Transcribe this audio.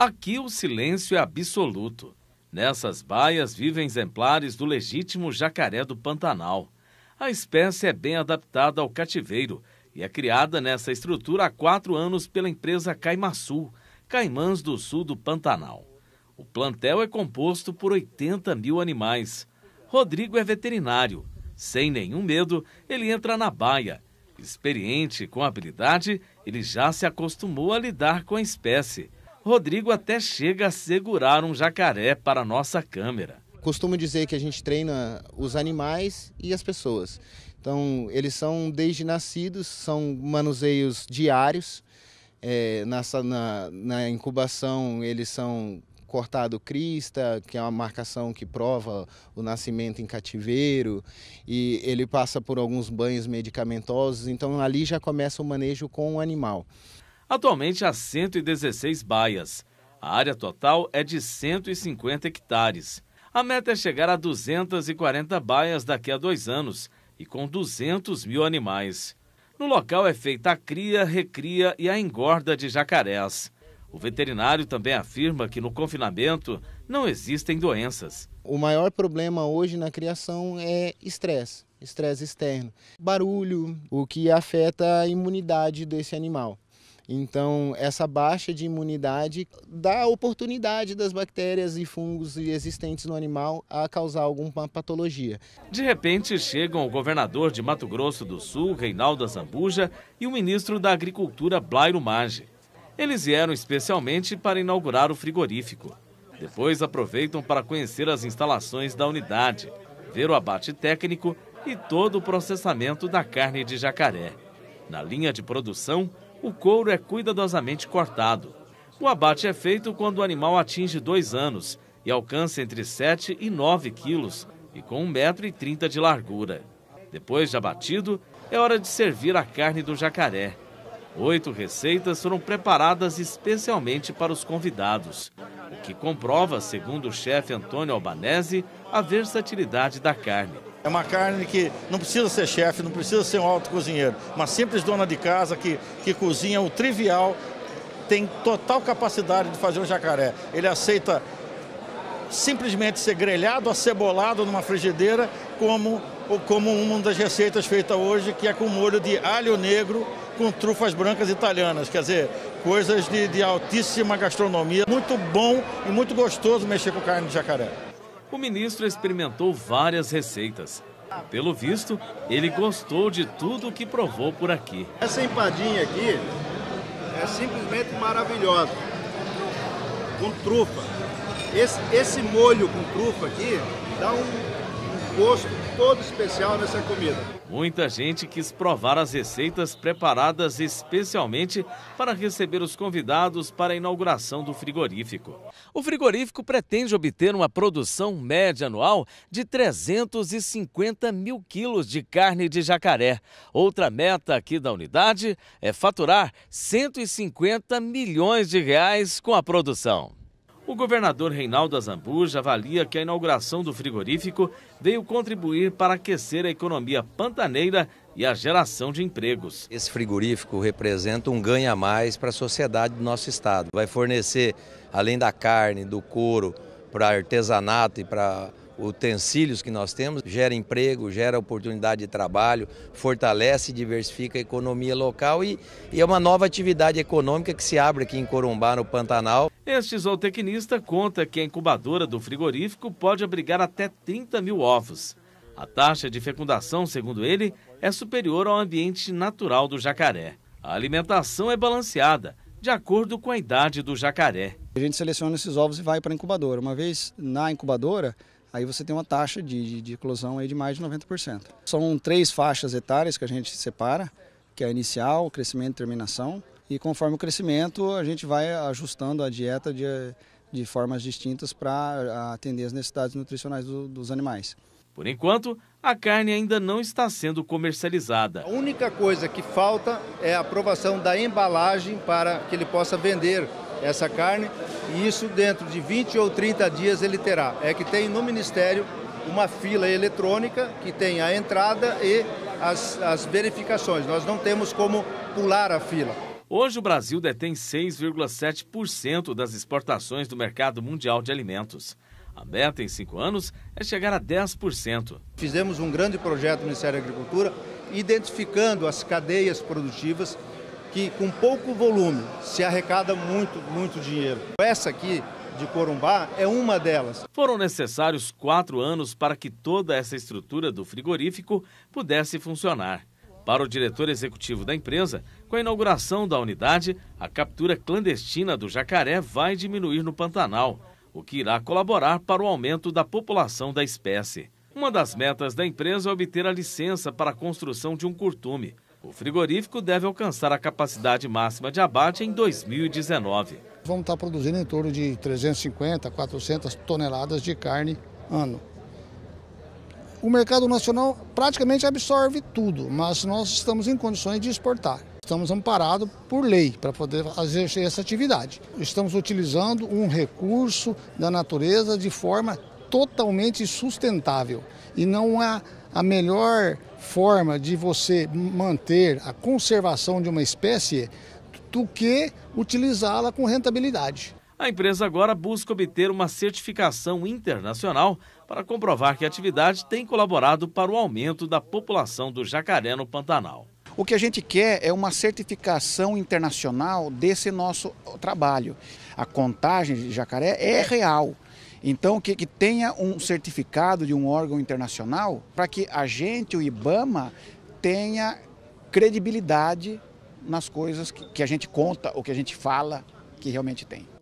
Aqui o silêncio é absoluto. Nessas baias vivem exemplares do legítimo jacaré do Pantanal. A espécie é bem adaptada ao cativeiro e é criada nessa estrutura há quatro anos pela empresa Caimaçu, Caimãs do Sul do Pantanal. O plantel é composto por 80 mil animais. Rodrigo é veterinário. Sem nenhum medo, ele entra na baia. Experiente com habilidade, ele já se acostumou a lidar com a espécie Rodrigo até chega a segurar um jacaré para nossa câmera. Costumo dizer que a gente treina os animais e as pessoas. Então, eles são desde nascidos, são manuseios diários. É, na, na incubação, eles são cortado crista, que é uma marcação que prova o nascimento em cativeiro, e ele passa por alguns banhos medicamentosos, então ali já começa o manejo com o animal. Atualmente há 116 baias. A área total é de 150 hectares. A meta é chegar a 240 baias daqui a dois anos e com 200 mil animais. No local é feita a cria, recria e a engorda de jacarés. O veterinário também afirma que no confinamento não existem doenças. O maior problema hoje na criação é estresse, estresse externo, barulho, o que afeta a imunidade desse animal. Então, essa baixa de imunidade dá a oportunidade das bactérias e fungos existentes no animal a causar alguma patologia. De repente, chegam o governador de Mato Grosso do Sul, Reinaldo Azambuja, e o ministro da Agricultura, Blairo Maggi. Eles vieram especialmente para inaugurar o frigorífico. Depois aproveitam para conhecer as instalações da unidade, ver o abate técnico e todo o processamento da carne de jacaré. Na linha de produção, o couro é cuidadosamente cortado. O abate é feito quando o animal atinge dois anos e alcança entre 7 e 9 quilos e com 1,30m de largura. Depois de abatido, é hora de servir a carne do jacaré. Oito receitas foram preparadas especialmente para os convidados, o que comprova, segundo o chefe Antônio Albanese, a versatilidade da carne. É uma carne que não precisa ser chefe, não precisa ser um alto cozinheiro. Uma simples dona de casa que, que cozinha o trivial tem total capacidade de fazer um jacaré. Ele aceita simplesmente ser grelhado, acebolado numa frigideira, como, como uma das receitas feitas hoje, que é com molho de alho negro com trufas brancas italianas. Quer dizer, coisas de, de altíssima gastronomia. Muito bom e muito gostoso mexer com carne de jacaré o ministro experimentou várias receitas. Pelo visto, ele gostou de tudo o que provou por aqui. Essa empadinha aqui é simplesmente maravilhosa. Com trufa. Esse, esse molho com trufa aqui dá um, gosto todo especial nessa comida. Muita gente quis provar as receitas preparadas especialmente para receber os convidados para a inauguração do frigorífico. O frigorífico pretende obter uma produção média anual de 350 mil quilos de carne de jacaré. Outra meta aqui da unidade é faturar 150 milhões de reais com a produção. O governador Reinaldo Azambuja avalia que a inauguração do frigorífico veio contribuir para aquecer a economia pantaneira e a geração de empregos. Esse frigorífico representa um ganho a mais para a sociedade do nosso estado. Vai fornecer, além da carne, do couro, para artesanato e para utensílios que nós temos, gera emprego, gera oportunidade de trabalho, fortalece e diversifica a economia local e, e, é uma nova atividade econômica que se abre aqui em Corumbá, no Pantanal. Este zootecnista conta que a incubadora do frigorífico pode abrigar até 30 mil ovos. A taxa de fecundação, segundo ele, é superior ao ambiente natural do jacaré. A alimentação é balanceada, de acordo com a idade do jacaré. A gente seleciona esses ovos e vai para a incubadora. Uma vez na incubadora, aí você tem uma taxa de, de, de eclosão aí de mais de 90%. São três faixas etárias que a gente separa, que é a inicial, crescimento e terminação, e conforme o crescimento a gente vai ajustando a dieta de, de formas distintas para atender as necessidades nutricionais do, dos animais. Por enquanto, a carne ainda não está sendo comercializada. A única coisa que falta é a aprovação da embalagem para que ele possa vender essa carne e isso dentro de 20 ou 30 dias ele terá. É que tem no Ministério uma fila eletrônica que tem a entrada e as, as verificações. Nós não temos como pular a fila. Hoje o Brasil detém 6,7% das exportações do mercado mundial de alimentos. A meta em cinco anos é chegar a 10%. Fizemos um grande projeto no Ministério da Agricultura, identificando as cadeias produtivas que com pouco volume se arrecada muito, muito dinheiro. Essa aqui de Corumbá é uma delas. Foram necessários quatro anos para que toda essa estrutura do frigorífico pudesse funcionar. Para o diretor executivo da empresa, com a inauguração da unidade, a captura clandestina do jacaré vai diminuir no Pantanal, o que irá colaborar para o aumento da população da espécie. Uma das metas da empresa é obter a licença para a construção de um curtume, o frigorífico deve alcançar a capacidade máxima de abate em 2019. Vamos estar tá produzindo em torno de 350, 400 toneladas de carne ano. O mercado nacional praticamente absorve tudo, mas nós estamos em condições de exportar. Estamos amparados por lei para poder exercer essa atividade. Estamos utilizando um recurso da natureza de forma totalmente sustentável e não há a melhor forma de você manter a conservação de uma espécie do que utilizá-la com rentabilidade. A empresa agora busca obter uma certificação internacional para comprovar que a atividade tem colaborado para o aumento da população do jacaré no Pantanal. O que a gente quer é uma certificação internacional desse nosso trabalho. A contagem de jacaré é real. Então, que, que tenha um certificado de um órgão internacional para que a gente, o IBAMA, tenha credibilidade nas coisas que, que a gente conta ou que a gente fala que realmente tem.